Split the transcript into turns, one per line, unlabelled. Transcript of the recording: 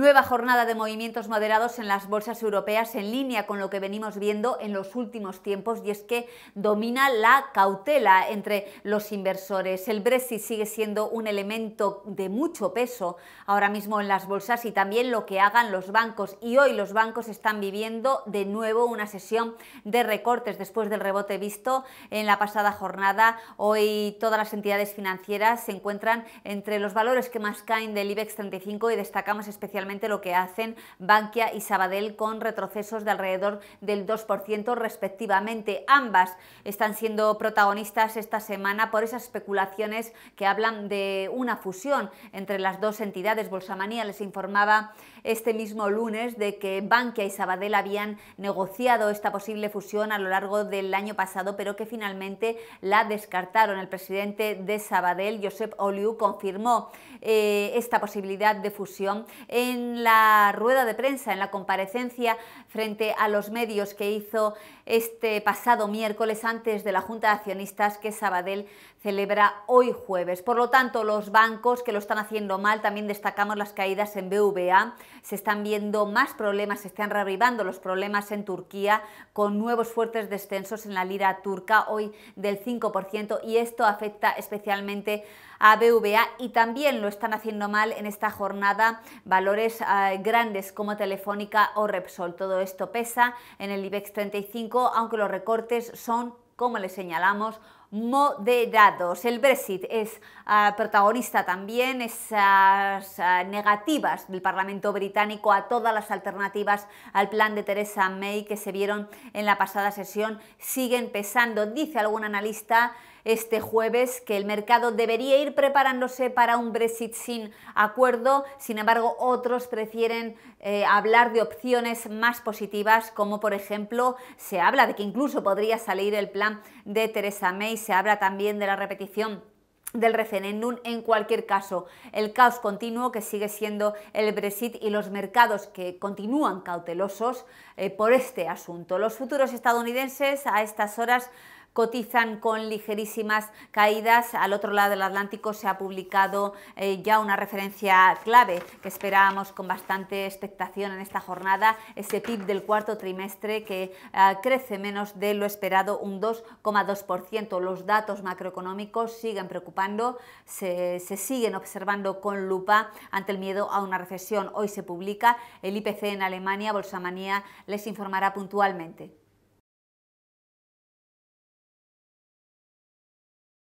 Nueva jornada de movimientos moderados en las bolsas europeas en línea con lo que venimos viendo en los últimos tiempos y es que domina la cautela entre los inversores. El Brexit sigue siendo un elemento de mucho peso ahora mismo en las bolsas y también lo que hagan los bancos y hoy los bancos están viviendo de nuevo una sesión de recortes después del rebote visto en la pasada jornada. Hoy todas las entidades financieras se encuentran entre los valores que más caen del IBEX 35 y destacamos especialmente lo que hacen Bankia y Sabadell con retrocesos de alrededor del 2% respectivamente. Ambas están siendo protagonistas esta semana por esas especulaciones que hablan de una fusión entre las dos entidades. Bolsamanía les informaba este mismo lunes de que Bankia y Sabadell habían negociado esta posible fusión a lo largo del año pasado, pero que finalmente la descartaron. El presidente de Sabadell, Josep Oliu, confirmó eh, esta posibilidad de fusión en la rueda de prensa, en la comparecencia frente a los medios que hizo este pasado miércoles antes de la Junta de Accionistas que Sabadell celebra hoy jueves. Por lo tanto, los bancos que lo están haciendo mal, también destacamos las caídas en BVA, se están viendo más problemas, se están reavivando los problemas en Turquía con nuevos fuertes descensos en la lira turca, hoy del 5%, y esto afecta especialmente a BVA y también lo están haciendo mal en esta jornada valores Ah, grandes como Telefónica o Repsol. Todo esto pesa en el IBEX 35, aunque los recortes son, como le señalamos, moderados. El Brexit es ah, protagonista también, esas ah, negativas del Parlamento británico a todas las alternativas al plan de Theresa May que se vieron en la pasada sesión siguen pesando. Dice algún analista este jueves que el mercado debería ir preparándose para un Brexit sin acuerdo, sin embargo otros prefieren eh, hablar de opciones más positivas como por ejemplo se habla de que incluso podría salir el plan de Theresa May, se habla también de la repetición del referéndum en cualquier caso. El caos continuo que sigue siendo el Brexit y los mercados que continúan cautelosos eh, por este asunto. Los futuros estadounidenses a estas horas cotizan con ligerísimas caídas. Al otro lado del Atlántico se ha publicado eh, ya una referencia clave que esperábamos con bastante expectación en esta jornada, ese PIB del cuarto trimestre que eh, crece menos de lo esperado, un 2,2%. Los datos macroeconómicos siguen preocupando, se, se siguen observando con lupa ante el miedo a una recesión. Hoy se publica el IPC en Alemania, Bolsamanía les informará puntualmente.